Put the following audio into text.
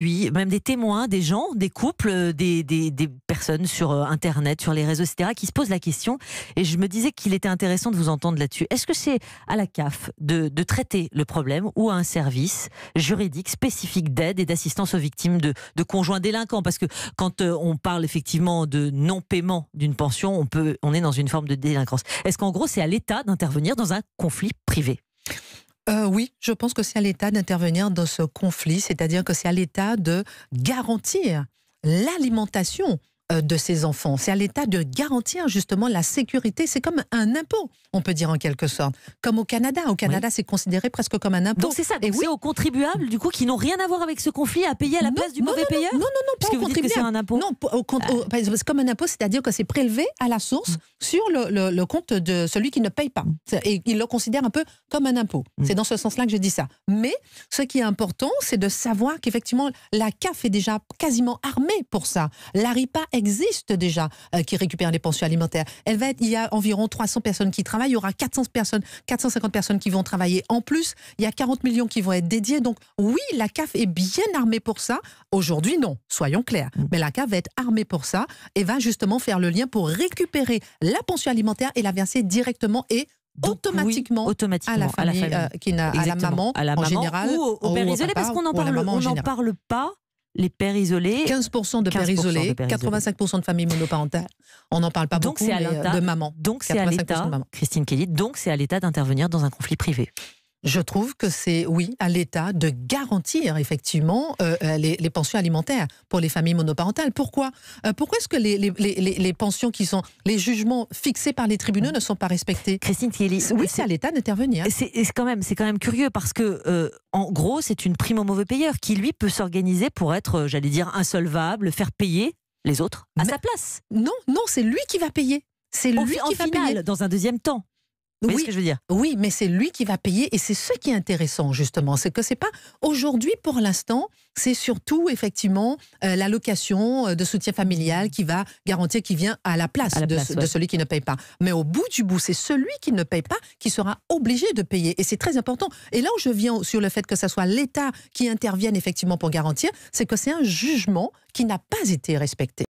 Oui, même des témoins, des gens, des couples, euh, des, personnes sur euh, Internet, sur les réseaux, etc., qui se posent la question. Et je me disais qu'il était intéressant de vous entendre là-dessus. Est-ce que c'est à la CAF de, traiter le problème ou à un service juridique spécifique d'aide et d'assistance aux victimes de, de conjoints délinquants Parce que quand euh, on parle effectivement de non-paiement d'une pension, on, peut, on est dans une forme de délinquance. Est-ce qu'en gros, c'est à l'État d'intervenir dans un conflit privé euh, oui, je pense que c'est à l'État d'intervenir dans ce conflit, c'est-à-dire que c'est à l'État de garantir l'alimentation euh, de ses enfants. C'est à l'État de garantir justement la sécurité. C'est comme un impôt, on peut dire en quelque sorte. Comme au Canada. Au Canada, c'est considéré presque comme un impôt. Donc c'est ça. c'est aux contribuables, du coup, qui n'ont rien à voir avec ce conflit, à payer à la place du mauvais payeur. Non, non, non, parce que dites que C'est un impôt. Non, ah. c'est comme un impôt, c'est-à-dire que c'est prélevé à la source mm. sur le, compte de celui qui ne paye pas. Et il le considère un peu comme un impôt. Mm. C'est dans ce sens-là que je dis ça. Mais ce qui est important, c'est de savoir qu'effectivement, la CAF est déjà quasiment armée pour ça. est existe déjà euh, qui récupèrent les pensions alimentaires. Elle va il y a environ 300 personnes qui travaillent, il y aura 400 personnes, 450 personnes qui vont travailler en plus, il y a 40 millions qui vont être dédiés. Donc oui, la CAF est bien armée pour ça. Aujourd'hui, non, soyons clairs. Mm. Mais la CAF va être armée pour ça et va justement faire le lien pour récupérer la pension alimentaire et la verser directement et automatiquement, à la famille, euh, à la, qui à la maman, en général, ou au, père isolé, parce qu'on n'en parle, on parle pas les pères isolés. 15% de pères isolés, 85% de familles monoparentales. On n'en parle pas beaucoup, mais euh, de maman. Donc c'est à l'État, Christine Kelly, donc c'est à l'État d'intervenir dans un conflit privé je trouve que c'est, oui, à l'État de garantir effectivement euh, euh, les, pensions alimentaires pour les familles monoparentales. Pourquoi euh, Pourquoi est-ce que les, pensions qui sont, les jugements fixés par les tribunaux ne sont pas respectés Christine Thierry, oui, c'est à l'État d'intervenir. C'est quand même, quand même curieux parce que en gros, c'est une prime au mauvais payeur qui lui peut s'organiser pour être, j'allais dire, insolvable, faire payer les autres à sa place. Non, non, c'est lui qui va payer. C'est lui qui va dans un deuxième temps oui, mais c'est lui qui va payer et c'est ce qui est intéressant justement, c'est que c'est pas aujourd'hui pour l'instant, c'est surtout effectivement euh, l'allocation euh, de soutien familial qui va garantir qui vient à la place, de, celui qui ne paye pas. Mais au bout du bout, c'est celui qui ne paye pas qui sera obligé de payer et c'est très important. Et là où je viens sur le fait que ce soit l'État qui intervienne effectivement pour garantir, c'est que c'est un jugement qui n'a pas été respecté.